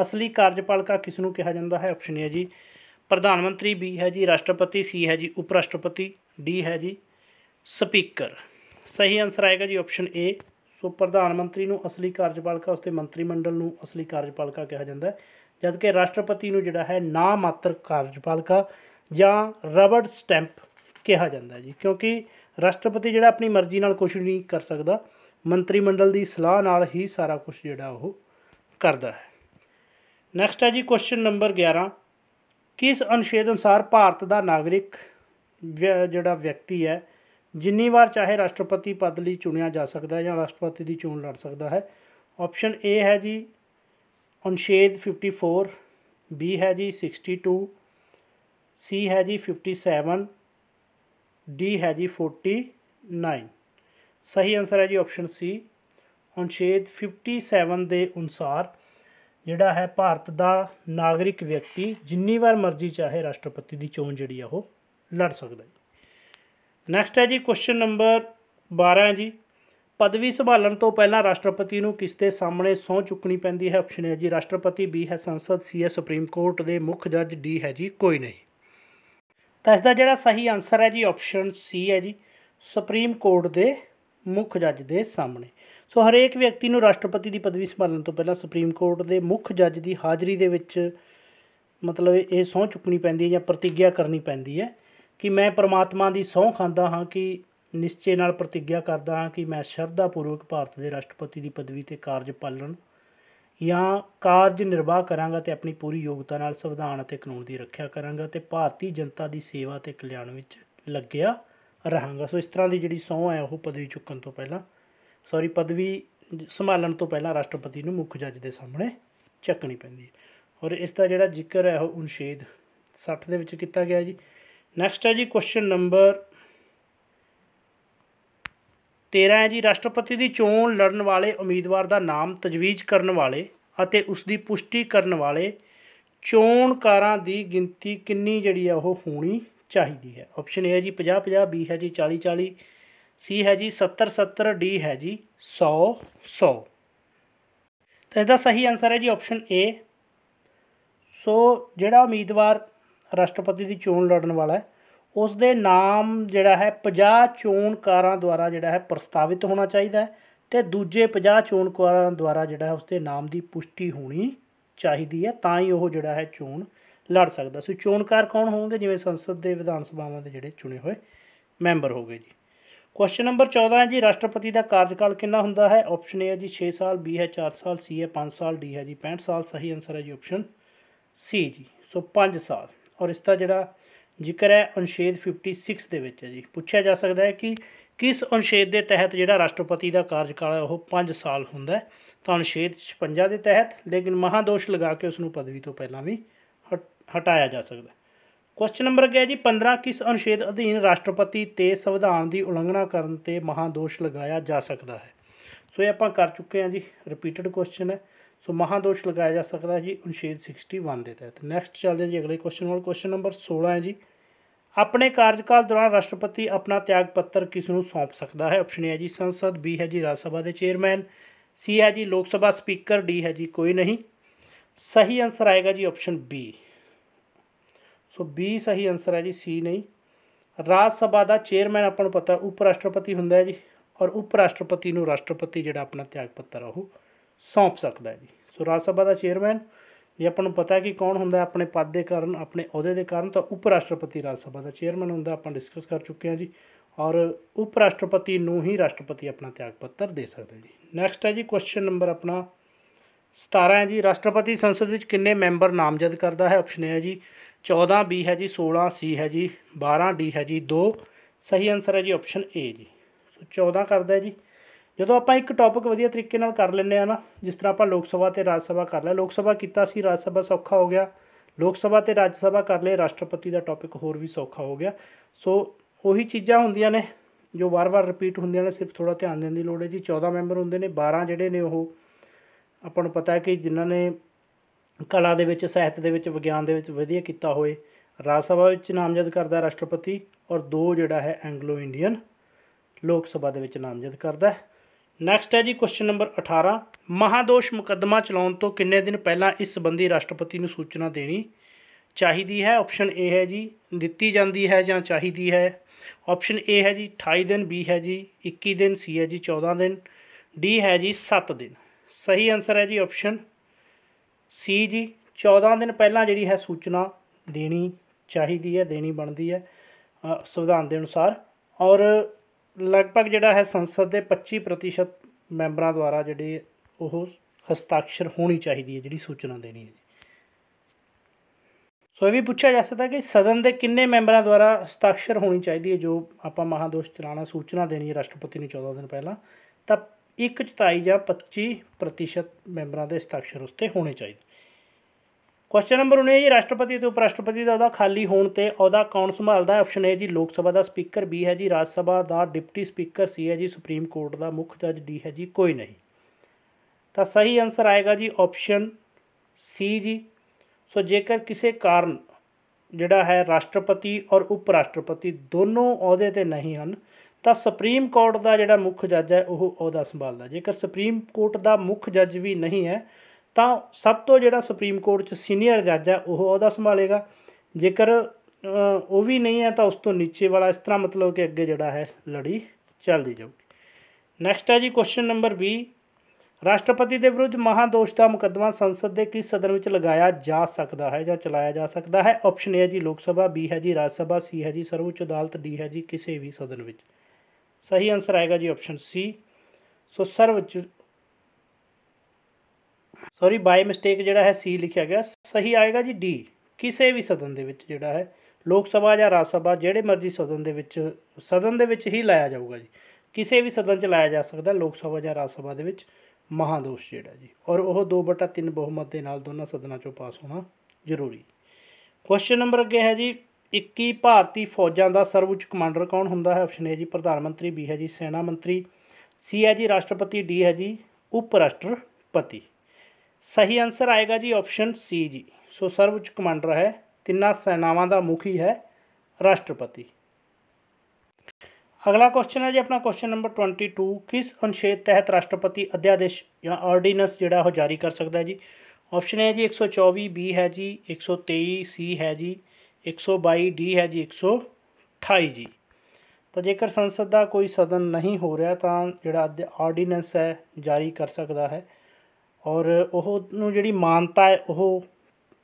ਅਸਲੀ ਕਾਰਜਪਾਲਿਕਾ ਕਿਸ ਨੂੰ ਕਿਹਾ ਜਾਂਦਾ ਹੈ ਆਪਸ਼ਨ ਹੈ ਜੀ ਪ੍ਰਧਾਨ ਮੰਤਰੀ ਬੀ ਹੈ ਜੀ ਰਾਸ਼ਟਰਪਤੀ ਸੀ ਹੈ ਜੀ ਉਪ ਰਾਸ਼ਟਰਪਤੀ ਡੀ ਹੈ ਜੀ ਸਪੀਕਰ ਸਹੀ ਆਨਸਰ ਆਏਗਾ ਜੀ ਆਪਸ਼ਨ ਏ ਸੋ ਪ੍ਰਧਾਨ ਮੰਤਰੀ ਨੂੰ ਅਸਲੀ ਕਾਰਜਪਾਲਿਕਾ ਉਸਤੇ ਮੰਤਰੀ ਮੰਡਲ ਨੂੰ ਅਸਲੀ ਕਾਰਜਪਾਲਿਕਾ ਕਿਹਾ ਜਾਂਦਾ ਹੈ ਜਦਕਿ ਰਾਸ਼ਟਰਪਤੀ ਨੂੰ ਜਿਹੜਾ ਹੈ ਨਾ ਮਾਤਰ ਕਾਰਜਪਾਲਿਕਾ ਜਾਂ ਰਬੜ ਸਟੈਂਪ ਕਿਹਾ ਜਾਂਦਾ ਜੀ ਕਿਉਂਕਿ ਰਾਸ਼ਟਰਪਤੀ ਜਿਹੜਾ ਆਪਣੀ ਮਰਜ਼ੀ ਨਾਲ ਕੁਝ ਨਹੀਂ ਕਰ ਸਕਦਾ ਮੰਤਰੀ ਮੰਡਲ ਦੀ ਸਲਾਹ ਨਾਲ ਹੀ ਸਾਰਾ ਕੁਝ ਜਿਹੜਾ ਉਹ ਕਰਦਾ ਹੈ ਨੈਕਸਟ ਹੈ ਜੀ ਕੁਐਸਚਨ ਨੰਬਰ 11 ਕਿਸ ਅਨੁਛੇਦ ਅਨੁਸਾਰ ਭਾਰਤ ਦਾ ਨਾਗਰਿਕ ਜਿਹੜਾ ਵਿਅਕਤੀ ਹੈ ਜਿੰਨੀ ਵਾਰ ਚਾਹੇ ਰਾਸ਼ਟਰਪਤੀ ਪਦ ਲਈ ਚੁਣਿਆ ਜਾ ਸਕਦਾ ਹੈ ਜਾਂ ਰਾਸ਼ਟਰਪਤੀ ਦੀ ਚੋਣ ਲੜ ਸਕਦਾ ਹੈ ਆਪਸ਼ਨ ਏ ਹੈ ਜੀ ਅਨਸ਼ੇਦ 54 ਬੀ ਹੈ ਜੀ 62 ਸੀ ਹੈ ਜੀ 57 ਡੀ ਹੈ ਜੀ 49 ਸਹੀ ਆਨਸਰ ਹੈ ਜੀ ਆਪਸ਼ਨ ਸੀ ਅਨਸ਼ੇਦ 57 ਦੇ ਅਨੁਸਾਰ ਜਿਹੜਾ ਹੈ ਭਾਰਤ ਦਾ ਨਾਗਰਿਕ ਵਿਅਕਤੀ ਜਿੰਨੀ ਵਾਰ ਮਰਜ਼ੀ ਚਾਹੇ ਰਾਸ਼ਟਰਪਤੀ ਦੀ ਚੋਣ ਜਿਹੜੀ ਆ ਉਹ ਲੜ ਸਕਦਾ ਹੈ ਨੈਕਸਟ ਹੈ ਜੀ ਕੁਐਸਚਨ ਨੰਬਰ 12 ਜੀ ਪਦਵੀ ਸੰਭਾਲਣ ਤੋਂ ਪਹਿਲਾਂ ਰਾਸ਼ਟਰਪਤੀ ਨੂੰ ਕਿਸ ਦੇ ਸਾਹਮਣੇ ਸੌਂ ਚੁੱਕਣੀ ਪੈਂਦੀ ਹੈ ਆਪਸ਼ਨ ਹੈ ਜੀ ਰਾਸ਼ਟਰਪਤੀ ਬੀ ਹੈ ਸੰਸਦ ਸੀ ਹੈ ਸੁਪਰੀਮ ਕੋਰਟ ਦੇ ਮੁੱਖ ਜੱਜ ਡੀ ਹੈ ਜੀ ਕੋਈ ਨਹੀਂ ਤਾਂ ਇਸ ਦਾ ਜਿਹੜਾ ਸਹੀ ਆਨਸਰ ਹੈ ਜੀ ਆਪਸ਼ਨ ਸੀ ਹੈ ਜੀ ਸੁਪਰੀਮ ਕੋਰਟ ਦੇ ਮੁੱਖ ਜੱਜ ਦੇ ਸਾਹਮਣੇ ਸੋ ਹਰੇਕ ਵਿਅਕਤੀ ਨੂੰ ਰਾਸ਼ਟਰਪਤੀ ਦੀ ਪਦਵੀ ਸੰਭਾਲਣ ਤੋਂ ਪਹਿਲਾਂ ਸੁਪਰੀਮ ਕੋਰਟ ਦੇ ਮੁੱਖ ਜੱਜ ਦੀ ਹਾਜ਼ਰੀ ਦੇ ਵਿੱਚ ਮਤਲਬ ਇਹ ਸਹੁੰ ਚੁੱਕਣੀ ਪੈਂਦੀ ਹੈ ਜਾਂ ਪ੍ਰਤੀਗਿਆ ਕਰਨੀ ਪੈਂਦੀ ਹੈ ਕਿ ਮੈਂ ਪਰਮਾਤਮਾ ਦੀ ਸਹੁੰ ਖਾਂਦਾ ਹਾਂ ਕਿ ਨਿਸ਼ਚੇ ਨਾਲ ਪ੍ਰਤੀਗਿਆ ਕਰਦਾ ਹਾਂ ਕਿ ਮੈਂ ਸ਼ਰਧਾ ਪੂਰਵਕ ਭਾਰਤ ਦੇ ਰਾਸ਼ਟਰਪਤੀ ਦੀ ਪਦਵੀ ਤੇ ਕਾਰਜ ਪਾਲਣ ਜਾਂ ਕਾਰਜ ਨਿਰਵਾਹ ਕਰਾਂਗਾ ਤੇ ਆਪਣੀ ਪੂਰੀ ਯੋਗਤਾ ਨਾਲ ਸੰਵਿਧਾਨ ਅਤੇ ਕਾਨੂੰਨ ਦੀ ਰੱਖਿਆ ਕਰਾਂਗਾ ਤੇ ਭਾਰਤੀ ਜਨਤਾ ਦੀ ਸੇਵਾ ਤੇ ਕਲਿਆਣ ਵਿੱਚ ਲੱਗਿਆ ਰਹਾਂਗਾ ਸੋ ਇਸ ਤਰ੍ਹਾਂ ਦੀ ਜਿਹੜੀ ਸੌਂ ਹੈ ਉਹ ਪਦਵੀ ਚੁੱਕਣ ਤੋਂ ਪਹਿਲਾਂ ਸੌਰੀ ਪਦਵੀ ਸੰਭਾਲਣ ਤੋਂ ਪਹਿਲਾਂ ਰਾਸ਼ਟਰਪਤੀ ਨੂੰ ਮੁੱਖ ਜੱਜ ਦੇ ਸਾਹਮਣੇ ਚੱਕਣੀ ਪੈਂਦੀ ਹੈ ਔਰ ਇਸ ਦਾ ਜਿਹੜਾ ਜ਼ਿਕਰ ਹੈ ਉਹ ਅਨੁਛੇਦ 60 ਦੇ ਵਿੱਚ ਕੀਤਾ ਗਿਆ ਜੀ ਨੈਕਸਟ ਹੈ ਜੀ ਕੁਐਸਚਨ ਨੰਬਰ 13 ਹੈ ਜੀ ਰਾਸ਼ਟਰਪਤੀ ਦੀ ਚੋਣ ਲੜਨ ਵਾਲੇ ਉਮੀਦਵਾਰ ਦਾ ਨਾਮ ਤਜਵੀਜ਼ ਕਰਨ ਵਾਲੇ ਅਤੇ ਉਸ ਦੀ ਪੁਸ਼ਟੀ ਕਰਨ ਵਾਲੇ ਚੋਣਕਾਰਾਂ ਦੀ ਗਿਣਤੀ ਕਿੰਨੀ ਜਿਹੜੀ ਆ ਉਹ ਹੋਣੀ ਚਾਹੀਦੀ ਹੈ ਆਪਸ਼ਨ ਏ ਹੈ ਜੀ 50 50 ਬੀ ਹੈ ਜੀ 40 40 ਸੀ ਹੈ ਜੀ 70 70 ਡੀ ਹੈ ਜੀ 100 100 ਤਾਂ ਇਹਦਾ ਸਹੀ ਆਨਸਰ ਹੈ ਜੀ ਆਪਸ਼ਨ ਏ ਸੋ ਜਿਹੜਾ ਉਮੀਦਵਾਰ ਰਾਸ਼ਟਰਪਤੀ ਦੀ ਚੋਣ ਲੜਨ ਵਾਲਾ ਹੈ ਉਸ ਦੇ ਨਾਮ ਜਿਹੜਾ ਹੈ 50 ਚੋਣਕਾਰਾਂ ਦੁਆਰਾ ਜਿਹੜਾ ਹੈ ਪ੍ਰਸਤਾਵਿਤ ਹੋਣਾ ਚਾਹੀਦਾ ਹੈ ਤੇ ਦੂਜੇ 50 ਚੋਣਕਾਰਾਂ ਦੁਆਰਾ ਜਿਹੜਾ ਹੈ ਉਸ ਦੇ ਨਾਮ ਦੀ ਪੁਸ਼ਟੀ ਹੋਣੀ ਚਾਹੀਦੀ ਹੈ ਤਾਂ ਹੀ ਉਹ ਜਿਹੜਾ ਹੈ ਚੋਣ ਲੜ ਸਕਦਾ ਸੋ ਚੋਣਕਾਰ ਕੌਣ ਹੋਣਗੇ ਜਿਵੇਂ ਸੰਸਦ ਦੇ ਵਿਧਾਨ ਸਭਾਵਾਂ ਦੇ ਜਿਹੜੇ ਚੁਣੇ ਹੋਏ ਮੈਂਬਰ ਹੋਗੇ ਜੀ ਕੁਐਸਚਨ ਨੰਬਰ 14 ਹੈ ਜੀ ਰਾਸ਼ਟਰਪਤੀ ਦਾ ਕਾਰਜਕਾਲ ਕਿੰਨਾ ਹੁੰਦਾ ਹੈ ਆਪਸ਼ਨ A ਹੈ ਜੀ 6 ਸਾਲ B ਹੈ 4 ਸਾਲ C ਹੈ 5 ਸਾਲ D ਹੈ ਜੀ 65 ਸਾਲ ਸਹੀ ਆਨਸਰ ਹੈ ਜੀ ਆਪਸ਼ਨ ਸੀ ਜੀ ਸੋ 5 ਸਾਲ ਔਰ ਇਸ ਦਾ ਜਿਹੜਾ ਜ਼ਿਕਰ ਹੈ ਅਨੁਛੇਦ 56 ਦੇ ਵਿੱਚ ਹੈ ਜੀ ਪੁੱਛਿਆ ਜਾ ਸਕਦਾ ਹੈ ਕਿ ਕਿਸ ਅਨੁਛੇਦ ਦੇ ਤਹਿਤ ਜਿਹੜਾ ਰਾਸ਼ਟਰਪਤੀ ਦਾ ਕਾਰਜਕਾਲ ਹੈ ਉਹ 5 ਸਾਲ ਹੁੰਦਾ ਹੈ ਤਾਂ ਅਨੁਛੇਦ 56 ਦੇ ਤਹਿਤ ਲੇਕਿਨ ਮਹਾਦੋਸ਼ ਲਗਾ ਕੇ ਉਸ ਨੂੰ ਪਦਵੀ ਤੋਂ ਪਹਿਲਾਂ ਵੀ ਹਟਾਇਆ ਜਾ ਸਕਦਾ ਹੈ ਕੁਐਸਚਨ ਨੰਬਰ ਗਿਆ ਜੀ 15 ਕਿਸ ਅਨੁਛੇਦ ਅਧੀਨ ਰਾਸ਼ਟਰਪਤੀ ਤੇ ਸੰਵਿਧਾਨ ਦੀ ਉਲੰਘਣਾ ਕਰਨ ਤੇ ਮਹਾਦੋਸ਼ ਲਗਾਇਆ ਜਾ ਸਕਦਾ ਹੈ ਸੋ ਇਹ ਆਪਾਂ ਕਰ ਚੁੱਕੇ ਹਾਂ ਜੀ ਰਿਪੀਟਡ ਕੁਐਸਚਨ ਹੈ ਸੋ ਮਹਾਦੋਸ਼ ਲਗਾਇਆ ਜਾ ਸਕਦਾ ਜੀ ਅਨੁਛੇਦ 61 ਦੇ ਤਹਿਤ ਨੈਕਸਟ ਚੱਲਦੇ ਜੀ ਅਗਲੇ ਕੁਐਸਚਨ ਵੱਲ ਕੁਐਸਚਨ ਨੰਬਰ 16 ਹੈ ਜੀ ਆਪਣੇ ਕਾਰਜਕਾਲ ਦੌਰਾਨ ਰਾਸ਼ਟਰਪਤੀ ਆਪਣਾ ਤਿਆਗ ਪੱਤਰ ਕਿਸ ਨੂੰ ਸੌਂਪ ਸਕਦਾ ਹੈ ਆਪਸ਼ਨ ਹੈ ਜੀ ਸੰਸਦ ਬੀ ਹੈ ਜੀ ਰਾਜ ਸਭਾ ਦੇ ਚੇਅਰਮੈਨ ਸੀ ਹੈ ਜੀ ਲੋਕ ਸਭਾ ਸਪੀਕਰ ਡੀ ਹੈ ਜੀ ਕੋਈ ਨਹੀਂ ਸਹੀ ਆਨਸਰ ਆਏਗਾ ਜੀ ਆਪਸ਼ਨ ਬੀ ਸੋ ਬੀ ਸਹੀ ਆਨਸਰ ਹੈ ਜੀ ਸੀ ਨਹੀਂ ਰਾਜ ਸਭਾ ਦਾ ਚੇਅਰਮੈਨ ਆਪਾਂ ਨੂੰ ਪਤਾ ਉਪ ਰਾਸ਼ਟਰਪਤੀ ਹੁੰਦਾ ਹੈ ਜੀ ਔਰ ਉਪ ਰਾਸ਼ਟਰਪਤੀ ਨੂੰ ਰਾਸ਼ਟਰਪਤੀ ਜਿਹੜਾ ਆਪਣਾ ਤਿਆਗ ਪੱਤਰ ਉਹ ਸੌਂਪ ਸਕਦਾ ਜੀ ਸੋ ਰਾਜ ਸਭਾ ਦਾ ਚੇਅਰਮੈਨ ਜੇ ਆਪਾਂ ਨੂੰ ਪਤਾ ਕਿ ਕੌਣ ਹੁੰਦਾ ਆਪਣੇ ਪਦ ਦੇ ਕਾਰਨ ਆਪਣੇ ਅਹੁਦੇ ਦੇ ਕਾਰਨ ਤਾਂ ਉਪ ਰਾਸ਼ਟਰਪਤੀ ਰਾਜ ਸਭਾ ਦਾ ਚੇਅਰਮੈਨ ਹੁੰਦਾ ਆਪਾਂ ਡਿਸਕਸ ਕਰ ਚੁੱਕੇ ਹਾਂ ਜੀ ਔਰ ਉਪ ਰਾਸ਼ਟਰਪਤੀ ਨੂੰ ਹੀ ਰਾਸ਼ਟਰਪਤੀ ਆਪਣਾ ਤਿਆਗ ਪੱਤਰ ਦੇ ਸਕਦਾ ਜੀ ਨੈਕਸਟ ਹੈ ਜੀ ਕੁਐਸਚਨ ਨੰਬਰ ਆਪਣਾ 17 ਹੈ ਜੀ ਰਾਸ਼ਟਰਪਤੀ ਸੰਸਦ ਵਿੱਚ ਕਿੰਨੇ ਮੈਂਬਰ ਨਾਮਜ਼ਦ ਕਰਦਾ ਹੈ ਆਪਸ਼ਨ ਹੈ ਜੀ 14 ਬੀ ਹੈ ਜੀ 16 ਸੀ ਹੈ ਜੀ 12 ਡੀ ਹੈ ਜੀ 2 ਸਹੀ ਆਨਸਰ ਹੈ ਜੀ ਆਪਸ਼ਨ ਏ ਜੀ ਸੋ 14 ਕਰਦਾ ਹੈ ਜੀ ਜਦੋਂ ਆਪਾਂ ਇੱਕ ਟੌਪਿਕ ਵਧੀਆ ਤਰੀਕੇ ਨਾਲ ਕਰ ਲੈਂਦੇ ਆ ਨਾ ਜਿਸ ਤਰ੍ਹਾਂ ਆਪਾਂ ਲੋਕ ਸਭਾ ਤੇ ਰਾਜ ਸਭਾ ਕਰ ਲਿਆ ਲੋਕ ਸਭਾ ਕੀਤਾ ਸੀ ਰਾਜ ਸਭਾ ਸੌਖਾ ਹੋ ਗਿਆ ਲੋਕ ਸਭਾ ਤੇ ਰਾਜ ਸਭਾ ਕਰ ਲਏ ਰਾਸ਼ਟਰਪਤੀ ਦਾ ਟੌਪਿਕ ਹੋਰ ਵੀ ਸੌਖਾ ਹੋ ਗਿਆ ਸੋ ਉਹੀ ਚੀਜ਼ਾਂ ਹੁੰਦੀਆਂ ਨੇ ਜੋ ਵਾਰ-ਵਾਰ ਰਿਪੀਟ ਹੁੰਦੀਆਂ ਨੇ ਸਿਰਫ ਥੋੜਾ ਧਿਆਨ ਦੇਣ ਦੀ ਲੋੜ ਹੈ ਜੀ 14 ਮੈਂਬਰ ਹੁੰਦੇ ਨੇ 12 ਜਿਹੜੇ ਨੇ ਉਹ ਆਪਾਂ ਨੂੰ ਪਤਾ ਹੈ ਕਿ ਜਿਨ੍ਹਾਂ ਨੇ ਕਲਾ ਦੇ ਵਿੱਚ ਸਾਹਿਤ ਦੇ ਵਿੱਚ ਵਿਗਿਆਨ ਦੇ ਵਿੱਚ ਵਧੀਆ ਕੀਤਾ ਹੋਏ ਰਾਜ ਸਭਾ ਵਿੱਚ ਨਾਮਜ਼ਦ ਕਰਦਾ ਰਾਸ਼ਟਰਪਤੀ ਔਰ ਦੋ ਜਿਹੜਾ ਹੈ ਐਂਗਲੋ ਇੰਡੀਅਨ ਲੋਕ ਸਭਾ ਦੇ ਵਿੱਚ ਨਾਮਜ਼ਦ ਕਰਦਾ ਨੈਕਸਟ ਹੈ ਜੀ ਕੁਐਸਚਨ ਨੰਬਰ 18 ਮਹਾਦੋਸ਼ ਮੁਕੱਦਮਾ ਚਲਾਉਣ ਤੋਂ ਕਿੰਨੇ ਦਿਨ ਪਹਿਲਾਂ ਇਸ ਸੰਬੰਧੀ ਰਾਸ਼ਟਰਪਤੀ ਨੂੰ ਸੂਚਨਾ ਦੇਣੀ ਚਾਹੀਦੀ ਹੈ ਆਪਸ਼ਨ A ਹੈ ਜੀ ਦਿੱਤੀ ਜਾਂਦੀ ਹੈ ਜਾਂ ਚਾਹੀਦੀ ਹੈ ਆਪਸ਼ਨ A ਹੈ ਜੀ 28 ਦਿਨ B ਹੈ ਜੀ 21 ਦਿਨ C ਹੈ ਜੀ 14 ਦਿਨ D ਹੈ ਜੀ 7 ਦਿਨ ਸਹੀ ਆਨਸਰ ਹੈ ਜੀ ਆਪਸ਼ਨ C ਜੀ 14 ਦਿਨ ਪਹਿਲਾਂ ਜਿਹੜੀ ਹੈ ਸੂਚਨਾ ਦੇਣੀ ਚਾਹੀਦੀ ਹੈ ਦੇਣੀ ਬਣਦੀ ਹੈ ਸੰਵਿਧਾਨ ਦੇ ਅਨੁਸਾਰ ਔਰ ਲਗਭਗ ਜਿਹੜਾ ਹੈ ਸੰਸਦ ਦੇ 25% ਮੈਂਬਰਾਂ ਦੁਆਰਾ ਜਿਹੜੇ ਉਹ ਹਸਤਾਖਰ ਹੋਣੀ ਚਾਹੀਦੀ ਹੈ ਜਿਹੜੀ ਸੂਚਨਾ ਦੇਣੀ ਹੈ ਸੋ ਇਹ ਵੀ ਪੁੱਛਿਆ ਜਾ ਸਕਦਾ ਕਿ ਸਦਨ ਦੇ ਕਿੰਨੇ ਮੈਂਬਰਾਂ ਦੁਆਰਾ ਹਸਤਾਖਰ ਹੋਣੀ ਚਾਹੀਦੀ ਹੈ ਜੋ ਆਪਾਂ ਮਹਾਦੋਸ਼ ਚਲਾਣਾ ਸੂਚਨਾ ਦੇਣੀ ਹੈ ਰਾਸ਼ਟਰਪਤੀ ਨੂੰ 14 ਦਿਨ ਪਹਿਲਾਂ ਤਾਂ 1/4 ਜਾਂ 25% ਮੈਂਬਰਾਂ ਦੇ ਹਸਤਾਖਰ ਉਸਤੇ ਹੋਣੇ ਚਾਹੀਦੇ ਕੁਐਸਚਨ ਨੰਬਰ 19 ਜੀ ਰਾਸ਼ਟਰਪਤੀ ਤੇ ਉਪ ਰਾਸ਼ਟਰਪਤੀ ਦਾ ਅਹੁਦਾ ਖਾਲੀ ਹੋਣ ਤੇ ਅਹੁਦਾ ਕੌਣ ਸੰਭਾਲਦਾ ਹੈ ਆਪਸ਼ਨ ਏ ਜੀ ਲੋਕ ਸਭਾ ਦਾ ਸਪੀਕਰ ਬੀ ਹੈ ਜੀ ਰਾਜ ਸਭਾ ਦਾ ਡਿਪਟੀ ਸਪੀਕਰ ਸੀ ਹੈ ਜੀ ਸੁਪਰੀਮ ਕੋਰਟ ਦਾ ਮੁੱਖ ਜੱਜ ਡੀ ਹੈ ਜੀ ਕੋਈ ਨਹੀਂ ਤਾਂ ਸਹੀ ਆਨਸਰ ਆਏਗਾ ਜੀ ਆਪਸ਼ਨ ਸੀ ਜੀ ਸੋ ਜੇਕਰ ਕਿਸੇ ਕਾਰਨ ਜਿਹੜਾ ਹੈ ਰਾਸ਼ਟਰਪਤੀ ਔਰ ਉਪ ਰਾਸ਼ਟਰਪਤੀ ਦੋਨੋਂ ਅਹੁਦੇ ਤੇ ਨਹੀਂ ਹਨ ਤਾਂ ਸੁਪਰੀਮ ਕੋਰਟ ਦਾ ਜਿਹੜਾ ਮੁੱਖ ਜੱਜ ਹੈ ਉਹ ਅਹੁਦਾ ਸੰਭਾਲਦਾ ਜੇਕਰ ਸੁਪਰੀਮ ਕੋਰਟ ਦਾ ਮੁੱਖ ਜੱਜ ਵੀ ਨਹੀਂ ਹੈ ਤਾਂ ਸਭ ਤੋਂ ਜਿਹੜਾ ਸੁਪਰੀਮ ਕੋਰਟ 'ਚ ਸੀਨੀਅਰ ਜੱਜ ਹੈ ਉਹ ਉਹਦਾ ਸੰਭਾਲੇਗਾ ਜੇਕਰ ਉਹ ਵੀ ਨਹੀਂ ਹੈ ਤਾਂ ਉਸ ਤੋਂ ਨੀਚੇ ਵਾਲਾ ਇਸ ਤਰ੍ਹਾਂ ਮਤਲਬ ਕਿ ਅੱਗੇ ਜਿਹੜਾ ਹੈ ਲੜੀ ਚੱਲਦੀ ਜਾਊਗੀ ਨੈਕਸਟ ਹੈ ਜੀ ਕੁਐਸਚਨ ਨੰਬਰ 20 ਰਾਸ਼ਟਰਪਤੀ ਦੇ ਵਿਰੁੱਧ ਮਹਾਦੋਸ਼ ਦਾ ਮੁਕੱਦਮਾ ਸੰਸਦ ਦੇ ਕਿਸ ਸਦਨ ਵਿੱਚ ਲਗਾਇਆ ਜਾ ਸਕਦਾ ਹੈ ਜਾਂ ਚਲਾਇਆ ਜਾ ਸਕਦਾ ਹੈ ਆਪਸ਼ਨ ਏ ਹੈ ਜੀ ਲੋਕ ਸਭਾ ਬੀ ਹੈ ਜੀ ਰਾਜ ਸਭਾ ਸੀ ਹੈ ਜੀ ਸਰਵਉੱਚ ਅਦਾਲਤ ਡੀ ਹੈ ਜੀ ਕਿਸੇ ਵੀ ਸਦਨ ਵਿੱਚ ਸਹੀ ਆਨਸਰ ਆਏਗਾ ਜੀ ਆਪਸ਼ਨ ਸੀ ਸੋ ਸਰਵਉੱਚ ਸੌਰੀ ਬਾਈ ਮਿਸਟੇਕ ਜਿਹੜਾ ਹੈ ਸੀ ਲਿਖਿਆ ਗਿਆ ਸਹੀ ਆਏਗਾ ਜੀ ਡੀ ਕਿਸੇ ਵੀ ਸਦਨ ਦੇ ਵਿੱਚ ਜਿਹੜਾ ਹੈ ਲੋਕ ਸਭਾ ਜਾਂ ਰਾਜ ਸਭਾ ਜਿਹੜੇ ਮਰਜ਼ੀ ਸਦਨ ਦੇ ਵਿੱਚ ਸਦਨ ਦੇ ਵਿੱਚ ਹੀ ਲਾਇਆ ਜਾਊਗਾ ਜੀ ਕਿਸੇ ਵੀ ਸਦਨ 'ਚ ਲਾਇਆ ਜਾ ਸਕਦਾ ਲੋਕ ਸਭਾ ਜਾਂ ਰਾਜ ਸਭਾ ਦੇ ਵਿੱਚ ਮਹਾਦੋਸ਼ ਜਿਹੜਾ ਜੀ ਔਰ ਉਹ 2/3 ਬਹੁਮਤ ਦੇ ਨਾਲ ਦੋਨਾਂ ਸਦਨਾਂ 'ਚੋਂ ਪਾਸ ਹੋਣਾ ਜ਼ਰੂਰੀ ਕੁਐਸਚਨ ਨੰਬਰ ਅੱਗੇ ਹੈ ਜੀ 21 ਭਾਰਤੀ ਫੌਜਾਂ ਦਾ ਸਰਵਉੱਚ ਕਮਾਂਡਰ ਕੌਣ ਹੁੰਦਾ ਹੈ ਆਪਸ਼ਨ ਏ ਜੀ ਪ੍ਰਧਾਨ ਮੰਤਰੀ ਬੀ ਹੈ ਜੀ ਸੈਨਾ ਮੰਤਰੀ ਸੀ ਹੈ ਜੀ ਰਾਸ਼ਟਰਪਤੀ ਡੀ ਹੈ ਜੀ ਉਪ ਰਾਸ਼ਟਰਪਤੀ ਸਹੀ ਆਨਸਰ ਆਏਗਾ ਜੀ ਆਪਸ਼ਨ ਸੀ ਜੀ ਸੋ ਸਰਵਉੱਚ ਕਮਾਂਡਰ ਹੈ ਤਿੰਨਾਂ ਸੈਨਾਵਾਂ ਦਾ ਮੁਖੀ ਹੈ ਰਾਸ਼ਟਰਪਤੀ ਅਗਲਾ ਕੁਐਸਚਨ ਹੈ ਜੀ ਆਪਣਾ ਕੁਐਸਚਨ ਨੰਬਰ 22 ਕਿਸ ਅਨੁਛੇਦ ਤਹਿਤ ਰਾਸ਼ਟਰਪਤੀ ਅਧਿਆਦੇਸ਼ ਜਾਂ ਆਰਡੀਨੈਂਸ ਜਿਹੜਾ ਉਹ ਜਾਰੀ ਕਰ ਸਕਦਾ ਹੈ ਜੀ ਆਪਸ਼ਨ ਹੈ ਜੀ 124 ਬੀ ਹੈ ਜੀ 123 ਸੀ ਹੈ ਜੀ 122 ਡੀ ਹੈ ਜੀ 128 ਜੀ ਤਾਂ ਜੇਕਰ ਸੰਸਦ ਦਾ ਕੋਈ ਸਦਨ ਨਹੀਂ ਹੋ ਰਿਹਾ ਤਾਂ ਜਿਹੜਾ ਆਰਡੀਨੈਂਸ ਹੈ ਜਾਰੀ ਕਰ ਸਕਦਾ ਹੈ ਔਰ ਉਹ ਨੂੰ ਜਿਹੜੀ ਮਾਨਤਾ ਹੈ ਉਹ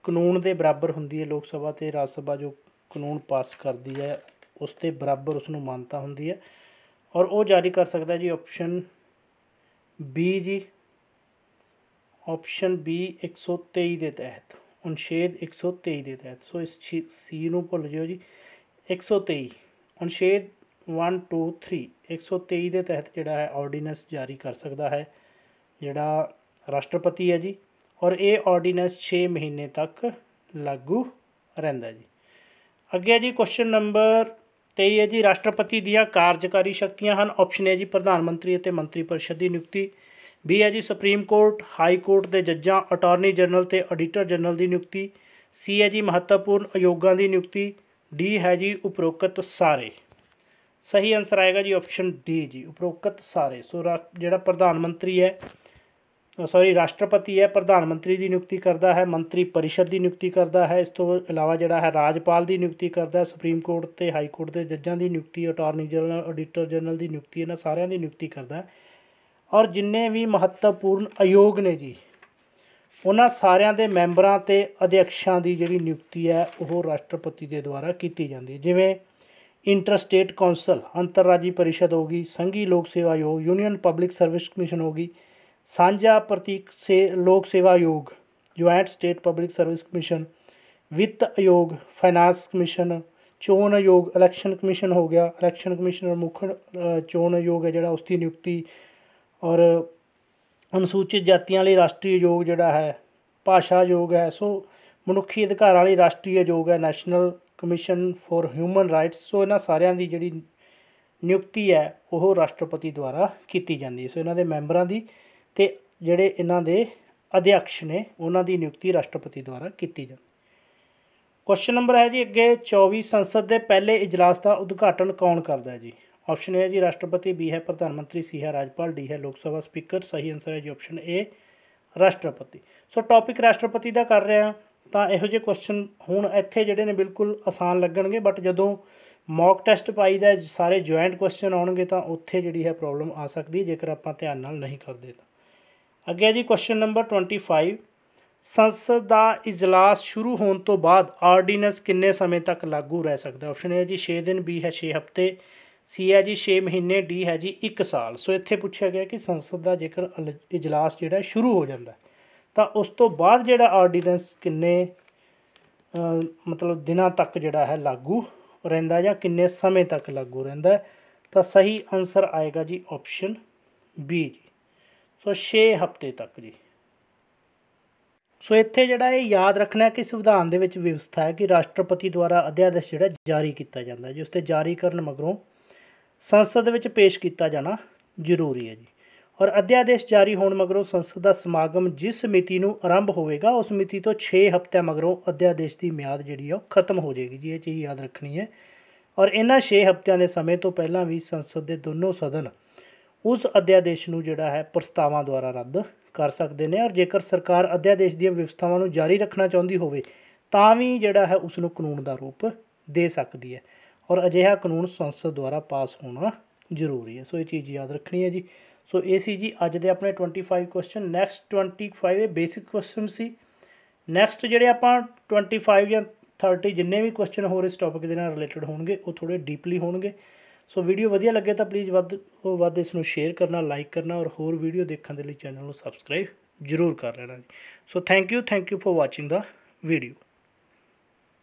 ਕਾਨੂੰਨ ਦੇ ਬਰਾਬਰ ਹੁੰਦੀ ਹੈ ਲੋਕ ਸਭਾ ਤੇ ਰਾਜ ਸਭਾ ਜੋ ਕਾਨੂੰਨ ਪਾਸ ਕਰਦੀ ਹੈ ਉਸ ਤੇ ਬਰਾਬਰ ਉਸ ਨੂੰ ਮਾਨਤਾ ਹੁੰਦੀ ਹੈ ਔਰ ਉਹ ਜਾਰੀ ਕਰ ਸਕਦਾ ਜੀ ਆਪਸ਼ਨ ਬੀ ਜੀ ਆਪਸ਼ਨ ਬੀ 123 ਦੇ ਤਹਿਤ ਅਨੁਛੇਦ 123 ਦੇ ਤਹਿਤ ਸੋ ਇਸ ਸੀ ਨੂੰ ਭੁੱਲ ਜਿਓ ਜੀ 123 ਅਨੁਛੇਦ 1 2 3 123 ਦੇ ਤਹਿਤ ਜਿਹੜਾ ਹੈ ਆਰਡੀਨੈਂਸ ਜਾਰੀ ਕਰ ਸਕਦਾ ਹੈ ਜਿਹੜਾ ਰਾਸ਼ਟਰਪਤੀ ਹੈ ਜੀ ਔਰ ਇਹ ਆਰਡੀਨੈਂਸ 6 ਮਹੀਨੇ ਤੱਕ ਲਾਗੂ ਰਹਿੰਦਾ ਜੀ ਅੱਗੇ ਜੀ ਕੁਐਸਚਨ ਨੰਬਰ 23 ਹੈ ਜੀ ਰਾਸ਼ਟਰਪਤੀ ਦੀਆਂ ਕਾਰਜਕਾਰੀ ਸ਼ਕਤੀਆਂ ਹਨ ਆਪਸ਼ਨ ਹੈ ਜੀ ਪ੍ਰਧਾਨ ਮੰਤਰੀ ਅਤੇ ਮੰਤਰੀ ਪਰਿਸ਼ਦ ਦੀ ਨਿਯੁਕਤੀ ਬੀ ਹੈ ਜੀ ਸੁਪਰੀਮ ਕੋਰਟ ਹਾਈ ਕੋਰਟ ਦੇ ਜੱਜਾਂ ਅਟਾਰਨੀ ਜਨਰਲ ਤੇ ਆਡੀਟਰ ਜਨਰਲ ਦੀ ਨਿਯੁਕਤੀ ਸੀ ਹੈ ਜੀ ਮਹੱਤਵਪੂਰਨ ਅਯੋਗਾਂ ਦੀ ਨਿਯੁਕਤੀ ਡੀ ਹੈ ਜੀ ਉਪਰੋਕਤ ਸਾਰੇ ਸਹੀ ਆਨਸਰ ਆਏਗਾ ਜੀ ਆਪਸ਼ਨ ਡੀ ਜੀ ਉਪਰੋਕਤ ਸਾਰੇ ਸੋ ਜਿਹੜਾ ਪ੍ਰਧਾਨ ਮੰਤਰੀ ਹੈ ਸੌਰੀ ਰਾਸ਼ਟਰਪਤੀ ਹੈ ਪ੍ਰਧਾਨ ਮੰਤਰੀ ਦੀ ਨਿਯੁਕਤੀ ਕਰਦਾ ਹੈ ਮੰਤਰੀ ਪਰਿਸ਼ਦ ਦੀ ਨਿਯੁਕਤੀ ਕਰਦਾ ਹੈ ਇਸ ਤੋਂ ਇਲਾਵਾ ਜਿਹੜਾ ਹੈ ਰਾਜਪਾਲ ਦੀ ਨਿਯੁਕਤੀ ਕਰਦਾ ਹੈ ਸੁਪਰੀਮ ਕੋਰਟ ਤੇ ਹਾਈ ਕੋਰਟ ਦੇ ਜੱਜਾਂ ਦੀ ਨਿਯੁਕਤੀ ਅਟਾਰਨੀ ਜਨਰਲ ਆਡੀਟਰ ਜਨਰਲ ਦੀ ਨਿਯੁਕਤੀ ਇਹਨਾਂ ਸਾਰਿਆਂ ਦੀ ਨਿਯੁਕਤੀ ਕਰਦਾ ਹੈ ਔਰ ਜਿੰਨੇ ਵੀ ਮਹੱਤਵਪੂਰਨ ਆਯੋਗ ਨੇ ਜੀ ਉਹਨਾਂ ਸਾਰਿਆਂ ਦੇ ਮੈਂਬਰਾਂ ਤੇ ਅਧਿਕਸ਼ਾਂ ਦੀ ਜਿਹੜੀ ਨਿਯੁਕਤੀ ਹੈ ਉਹ ਰਾਸ਼ਟਰਪਤੀ ਦੇ ਦੁਆਰਾ ਕੀਤੀ ਜਾਂਦੀ ਹੈ ਜਿਵੇਂ ਇੰਟਰ ਸਟੇਟ ਕੌਂਸਲ ਅੰਤਰਰਾਜੀ ਪਰਿਸ਼ਦ ਹੋਗੀ ਸੰਘੀ ਲੋਕ ਸੇਵਾ ਆਯੋਗ ਯੂਨੀਅਨ ਪਬਲਿਕ ਸਰਵਿਸ ਕਮਿਸ਼ਨ ਹੋਗੀ ਸਾਂਝਾ ਪ੍ਰਤੀਕ ਸੇ ਲੋਕ ਸੇਵਾ ਆਯੋਗ joint state public service commission ਵਿੱਤ ਆਯੋਗ ਫਾਈਨਾਂਸ ਕਮਿਸ਼ਨ ਚੋਣ ਆਯੋਗ ਇਲੈਕਸ਼ਨ ਕਮਿਸ਼ਨ ਹੋ ਗਿਆ ਇਲੈਕਸ਼ਨ ਕਮਿਸ਼ਨਰ ਮੁੱਖ ਚੋਣ ਆਯੋਗ ਹੈ ਜਿਹੜਾ ਉਸ ਦੀ ਨਿਯੁਕਤੀ ਔਰ ਅਨੁਸੂਚਿਤ ਜਾਤੀਆਂ ਲਈ ਰਾਸ਼ਟਰੀ ਆਯੋਗ ਜਿਹੜਾ ਹੈ ਭਾਸ਼ਾ ਆਯੋਗ ਹੈ ਸੋ ਮਨੁੱਖੀ ਅਧਿਕਾਰਾਂ ਲਈ ਰਾਸ਼ਟਰੀ ਆਯੋਗ ਹੈ national commission for human rights so ਇਹਨਾਂ ਸਾਰਿਆਂ ਦੀ ਜਿਹੜੀ ਨਿਯੁਕਤੀ ਹੈ ਉਹ ਰਾਸ਼ਟਰਪਤੀ ਦੁਆਰਾ ਕੀਤੀ ਜਾਂਦੀ ਹੈ ਸੋ ਇਹਨਾਂ ਦੇ ਮੈਂਬਰਾਂ ਦੀ ਤੇ ਜਿਹੜੇ ਇਹਨਾਂ ਦੇ ਅਧਿਆਕਸ਼ ਨੇ ਉਹਨਾਂ ਦੀ ਨਿਯੁਕਤੀ ਰਾਸ਼ਟਰਪਤੀ ਦੁਆਰਾ ਕੀਤੀ ਜਾਂਦੀ ਕੁਐਸਚਨ ਨੰਬਰ ਹੈ ਜੀ ਅੱਗੇ 24 ਸੰਸਦ ਦੇ ਪਹਿਲੇ ਇਜਲਾਸ ਦਾ ਉਦਘਾਟਨ ਕੌਣ ਕਰਦਾ ਹੈ ਜੀ ਆਪਸ਼ਨ ਹੈ ਜੀ ਰਾਸ਼ਟਰਪਤੀ ਬੀ ਹੈ ਪ੍ਰਧਾਨ ਮੰਤਰੀ ਸੀ ਹੈ ਰਾਜਪਾਲ ਡੀ ਹੈ ਲੋਕ ਸਭਾ ਸਪੀਕਰ ਸਹੀ ਆਨਸਰ ਹੈ ਜੀ ਆਪਸ਼ਨ ਏ ਰਾਸ਼ਟਰਪਤੀ ਸੋ ਟੌਪਿਕ ਰਾਸ਼ਟਰਪਤੀ ਦਾ ਕਰ ਰਿਹਾ ਤਾਂ ਇਹੋ ਜਿਹੇ ਕੁਐਸਚਨ ਹੁਣ ਇੱਥੇ ਜਿਹੜੇ ਨੇ ਬਿਲਕੁਲ ਆਸਾਨ ਲੱਗਣਗੇ ਬਟ ਜਦੋਂ ਮੌਕ ਟੈਸਟ ਪਾਈਦਾ ਸਾਰੇ ਜੁਆਇੰਟ ਕੁਐਸਚਨ ਆਉਣਗੇ ਤਾਂ ਉੱਥੇ ਜਿਹੜੀ ਹੈ ਪ੍ਰੋਬਲਮ ਆ ਸਕਦੀ ਜੇਕਰ ਆਪਾਂ ਧਿਆਨ ਨਾਲ ਨਹੀਂ ਕਰਦੇ ਤਾਂ ਅੱਗੇ ਜੀ ਕੁਐਸਚਨ ਨੰਬਰ 25 ਸੰਸਦ ਦਾ ਇਜਲਾਸ ਸ਼ੁਰੂ ਹੋਣ ਤੋਂ ਬਾਅਦ ਆਰਡੀਨੈਂਸ ਕਿੰਨੇ ਸਮੇਂ ਤੱਕ ਲਾਗੂ ਰਹਿ ਸਕਦਾ ਆਪਸ਼ਨ ਹੈ ਜੀ 6 ਦਿਨ ਬੀ ਹੈ 6 ਹਫ਼ਤੇ ਸੀ ਹੈ ਜੀ 6 ਮਹੀਨੇ ਡੀ ਹੈ ਜੀ 1 ਸਾਲ ਸੋ ਇੱਥੇ ਪੁੱਛਿਆ ਗਿਆ ਕਿ ਸੰਸਦ ਦਾ ਜੇਕਰ ਇਜਲਾਸ ਜਿਹੜਾ ਸ਼ੁਰੂ ਹੋ ਜਾਂਦਾ ਤਾਂ ਉਸ ਤੋਂ ਬਾਅਦ ਜਿਹੜਾ ਆਰਡੀਨੈਂਸ ਕਿੰਨੇ ਮਤਲਬ ਦਿਨਾਂ ਤੱਕ ਜਿਹੜਾ ਹੈ ਲਾਗੂ ਰਹਿੰਦਾ ਜਾਂ ਕਿੰਨੇ ਸਮੇਂ ਤੱਕ ਲਾਗੂ ਰਹਿੰਦਾ ਤਾਂ ਸਹੀ ਆਨਸਰ ਆਏਗਾ ਜੀ ਆਪਸ਼ਨ ਬੀ ਜੀ ਸੋ 6 ਹਫ਼ਤੇ ਤੱਕ ਜੀ ਸੋ ਇੱਥੇ ਜਿਹੜਾ ਇਹ ਯਾਦ ਰੱਖਣਾ ਕਿ ਸੰਵਿਧਾਨ ਦੇ ਵਿੱਚ ਵਿਵਸਥਾ ਹੈ ਕਿ ਰਾਸ਼ਟਰਪਤੀ ਦੁਆਰਾ ਅਧਿਆਦੇਸ਼ ਜਿਹੜਾ ਜਾਰੀ ਕੀਤਾ ਜਾਂਦਾ ਜੀ ਉਸ ਤੇ ਜਾਰੀ ਕਰਨ ਮਗਰੋਂ ਸੰਸਦ ਵਿੱਚ ਪੇਸ਼ ਕੀਤਾ ਜਾਣਾ ਜ਼ਰੂਰੀ ਹੈ ਜੀ ਔਰ ਅਧਿਆਦੇਸ਼ ਜਾਰੀ ਹੋਣ ਮਗਰੋਂ ਸੰਸਦ ਦਾ ਸਮਾਗਮ ਜਿਸ ਮਿਤੀ ਨੂੰ ਆਰੰਭ ਹੋਵੇਗਾ ਉਸ ਮਿਤੀ ਤੋਂ 6 ਹਫ਼ਤੇ ਮਗਰੋਂ ਅਧਿਆਦੇਸ਼ ਦੀ ਮਿਆਦ ਜਿਹੜੀ ਹੈ ਉਹ ਖਤਮ ਹੋ ਜਾਏਗੀ ਜੀ ਇਹ ਚੀਜ਼ ਯਾਦ ਰੱਖਣੀ ਹੈ ਔਰ ਇਹਨਾਂ 6 ਹਫ਼ਤਿਆਂ ਦੇ ਸਮੇਂ ਤੋਂ ਪਹਿਲਾਂ ਵੀ ਸੰਸਦ ਦੇ ਦੋਨੋਂ ਸਦਨ ਉਸ ਅਧਿਆਦੇਸ਼ ਨੂੰ ਜਿਹੜਾ ਹੈ ਪ੍ਰਸਤਾਵਾਂ ਦੁਆਰਾ ਰੱਦ ਕਰ ਸਕਦੇ ਨੇ ਔਰ ਜੇਕਰ ਸਰਕਾਰ ਅਧਿਆਦੇਸ਼ ਦੀਆਂ ਵਿਵਸਥਾਵਾਂ ਨੂੰ ਜਾਰੀ ਰੱਖਣਾ ਚਾਹੁੰਦੀ ਹੋਵੇ ਤਾਂ ਵੀ ਜਿਹੜਾ ਹੈ ਉਸ ਨੂੰ ਕਾਨੂੰਨ ਦਾ ਰੂਪ ਦੇ ਸਕਦੀ ਹੈ ਔਰ ਅਜਿਹਾ ਕਾਨੂੰਨ ਸੰਸਦ ਦੁਆਰਾ ਪਾਸ ਹੋਣਾ ਜ਼ਰੂਰੀ ਹੈ ਸੋ ਇਹ ਚੀਜ਼ ਯਾਦ ਰੱਖਣੀ ਹੈ ਜੀ ਸੋ ਇਹ ਸੀ ਜੀ ਅੱਜ ਦੇ ਆਪਣੇ 25 ਕੁਐਸਚਨ ਨੈਕਸਟ 25 ਇਹ ਬੇਸਿਕ ਕੁਐਸਚਨ ਸੀ ਨੈਕਸਟ ਜਿਹੜੇ ਆਪਾਂ 25 ਜਾਂ 30 ਜਿੰਨੇ ਵੀ ਕੁਐਸਚਨ ਹੋਰ ਇਸ ਟੌਪਿਕ ਦੇ ਨਾਲ ਰਿਲੇਟਡ ਹੋਣਗੇ ਉਹ ਥੋੜੇ ਡੀਪਲੀ ਹੋਣਗੇ ਸੋ ਵੀਡੀਓ ਵਧੀਆ ਲੱਗੇ ਤਾਂ ਪਲੀਜ਼ ਵੱਧ ਤੋਂ ਵੱਧ ਇਸ ਨੂੰ ਸ਼ੇਅਰ ਕਰਨਾ ਲਾਈਕ ਕਰਨਾ ਔਰ ਹੋਰ ਵੀਡੀਓ ਦੇਖਣ ਦੇ ਲਈ ਚੈਨਲ ਨੂੰ ਸਬਸਕ੍ਰਾਈਬ ਜ਼ਰੂਰ ਕਰ ਲੈਣਾ ਜੀ so thank you thank you for watching ਦਾ ਵੀਡੀਓ